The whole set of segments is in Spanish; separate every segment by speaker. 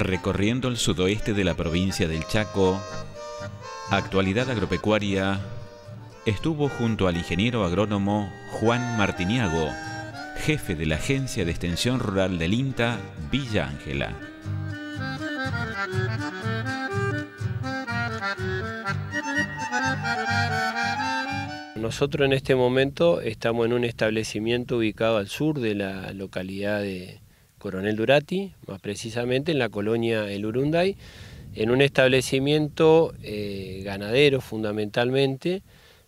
Speaker 1: recorriendo el sudoeste de la provincia del Chaco, actualidad agropecuaria, estuvo junto al ingeniero agrónomo Juan Martiniago, jefe de la Agencia de Extensión Rural del INTA, Villa Ángela. Nosotros en este momento estamos en un establecimiento ubicado al sur de la localidad de, Coronel Durati, más precisamente en la colonia El Urunday, en un establecimiento eh, ganadero fundamentalmente,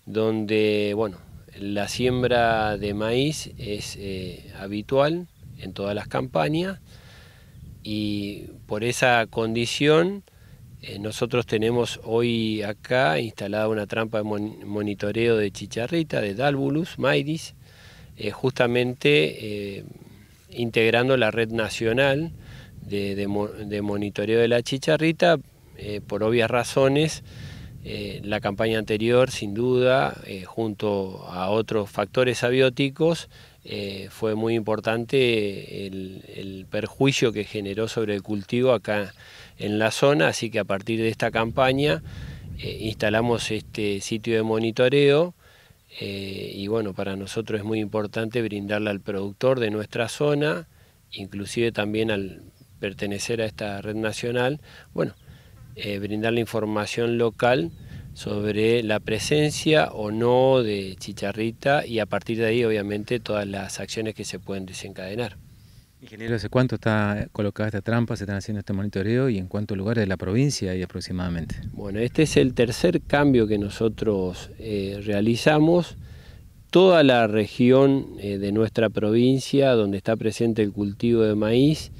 Speaker 1: donde bueno, la siembra de maíz es eh, habitual en todas las campañas y por esa condición eh, nosotros tenemos hoy acá instalada una trampa de monitoreo de chicharrita, de Dalbulus, Mairis, justamente integrando la red nacional de, monitoreo de la chicharrita, eh, por obvias razones. Eh, la campaña anterior, sin duda, eh, junto a otros factores abióticos, fue muy importante el, perjuicio que generó sobre el cultivo acá en la zona, así que a partir de esta campaña instalamos este sitio de monitoreo eh, y bueno, para nosotros es muy importante brindarle al productor de nuestra zona, inclusive también al pertenecer a esta red nacional, bueno, eh, brindarle información local sobre la presencia o no de chicharrita y a partir de ahí obviamente todas las acciones que se pueden desencadenar. Ingeniero, ¿hace cuánto está colocada esta trampa? ¿Se están haciendo este monitoreo? ¿Y en cuántos lugares de la provincia hay aproximadamente? Bueno, este es el tercer cambio que nosotros eh, realizamos. Toda la región eh, de nuestra provincia donde está presente el cultivo de maíz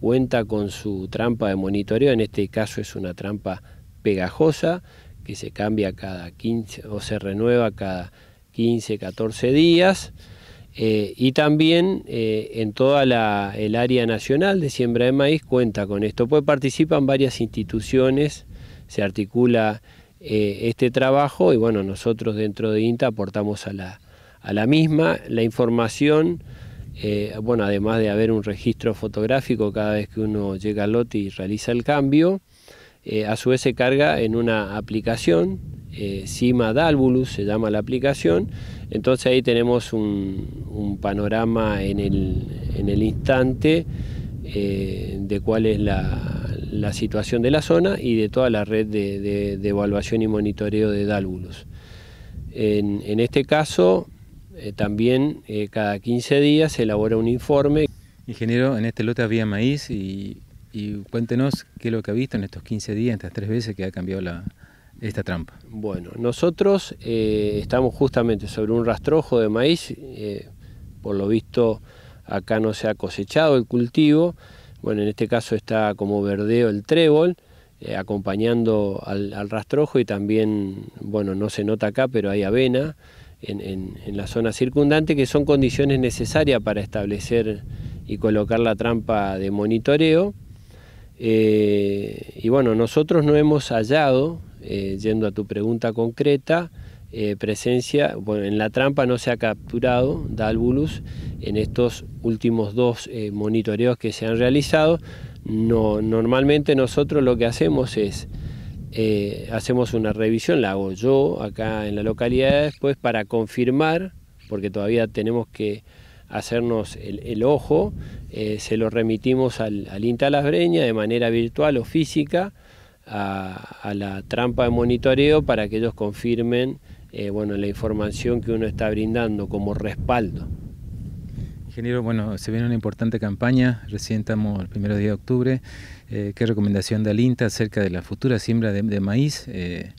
Speaker 1: cuenta con su trampa de monitoreo. En este caso es una trampa pegajosa que se cambia cada 15 o se renueva cada 15, 14 días. Eh, y también eh, en toda el área nacional de siembra de maíz cuenta con esto, pues participan varias instituciones, se articula eh, este trabajo y bueno, nosotros dentro de INTA aportamos a la, a la misma la información, bueno, además de haber un registro fotográfico cada vez que uno llega al lote y realiza el cambio, a su vez se carga en una aplicación, Cima Dalbulus se llama la aplicación, entonces ahí tenemos un, panorama en el, instante eh, de cuál es la, situación de la zona y de toda la red de, evaluación y monitoreo de dálvulos. En, este caso, eh, también eh, cada 15 días se elabora un informe. Ingeniero, en este lote había maíz y, y cuéntenos qué es lo que ha visto en estos 15 días, en estas tres veces que ha cambiado la, esta trampa? Bueno, nosotros eh, estamos justamente sobre un rastrojo de maíz, eh, por lo visto acá no se ha cosechado el cultivo, bueno, en este caso está como verdeo el trébol, eh, acompañando al, rastrojo y también, bueno, no se nota acá, pero hay avena en, la zona circundante, que son condiciones necesarias para establecer y colocar la trampa de monitoreo. y bueno, nosotros no hemos hallado eh, yendo a tu pregunta concreta, eh, presencia, bueno, en la trampa no se ha capturado Dalbulus en estos últimos dos eh, monitoreos que se han realizado. normalmente nosotros lo que hacemos es, hacemos una revisión, la hago yo acá en la localidad después para confirmar, porque todavía tenemos que hacernos el, ojo, se lo remitimos al, al INTA de manera virtual o física, a, la trampa de monitoreo para que ellos confirmen eh, bueno, la información que uno está brindando como respaldo. Ingeniero, bueno, se viene una importante campaña, recién estamos el primero día de octubre. Eh, ¿Qué recomendación da el INTA acerca de la futura siembra de, maíz eh,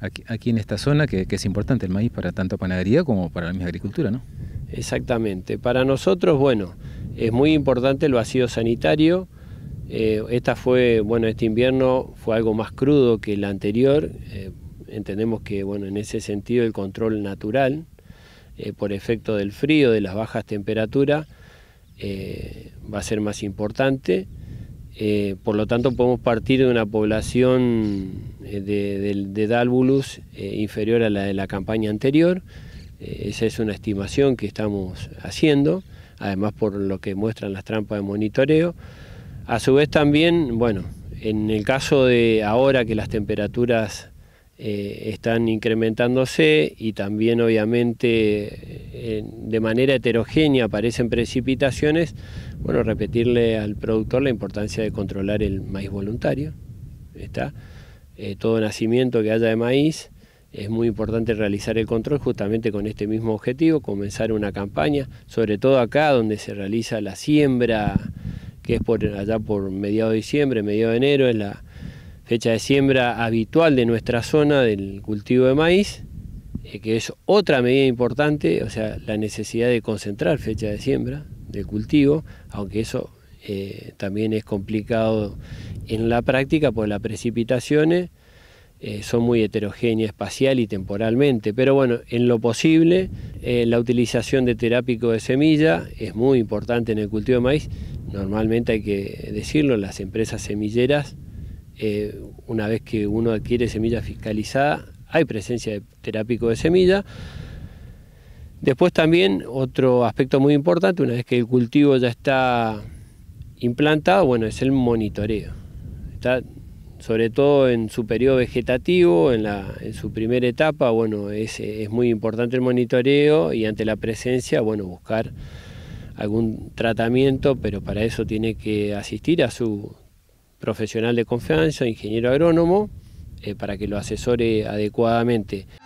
Speaker 1: aquí, en esta zona, que, es importante el maíz para tanto panadería como para la misma agricultura, ¿no? Exactamente. Para nosotros, bueno, es muy importante el vacío sanitario, eh, esta fue, bueno, este invierno fue algo más crudo que el anterior. Eh, entendemos que, en ese sentido el control natural, eh, por efecto del frío, de las bajas temperaturas, va a ser más importante. por lo tanto, podemos partir de una población de, de Dalbulus inferior a la de la campaña anterior. esa es una estimación que estamos haciendo, además por lo que muestran las trampas de monitoreo. A su vez también, bueno, en el caso de ahora que las temperaturas eh, están incrementándose y también obviamente eh, de manera heterogénea aparecen precipitaciones, bueno, repetirle al productor la importancia de controlar el maíz voluntario. ¿está? Eh, todo nacimiento que haya de maíz, es muy importante realizar el control justamente con este mismo objetivo, comenzar una campaña, sobre todo acá donde se realiza la siembra que es por allá por mediados de diciembre, mediados de enero, es la fecha de siembra habitual de nuestra zona del cultivo de maíz, eh, que es otra medida importante, o sea, la necesidad de concentrar fecha de siembra del cultivo, aunque eso eh, también es complicado en la práctica, ...por las precipitaciones eh, son muy heterogéneas espacial y temporalmente, pero bueno, en lo posible, la utilización de terápico de semilla es muy importante en el cultivo de maíz, normalmente hay que decirlo, las empresas semilleras, eh, una vez que uno adquiere semilla fiscalizada, hay presencia de terápico de semilla. Después también otro aspecto muy importante, una vez que el cultivo ya está implantado, bueno, es el monitoreo. Está sobre todo en su periodo vegetativo, en, la, su primera etapa, bueno, es, es muy importante el monitoreo y ante la presencia, bueno, buscar algún tratamiento, pero para eso tiene que asistir a su profesional de confianza, ingeniero agrónomo, eh, para que lo asesore adecuadamente.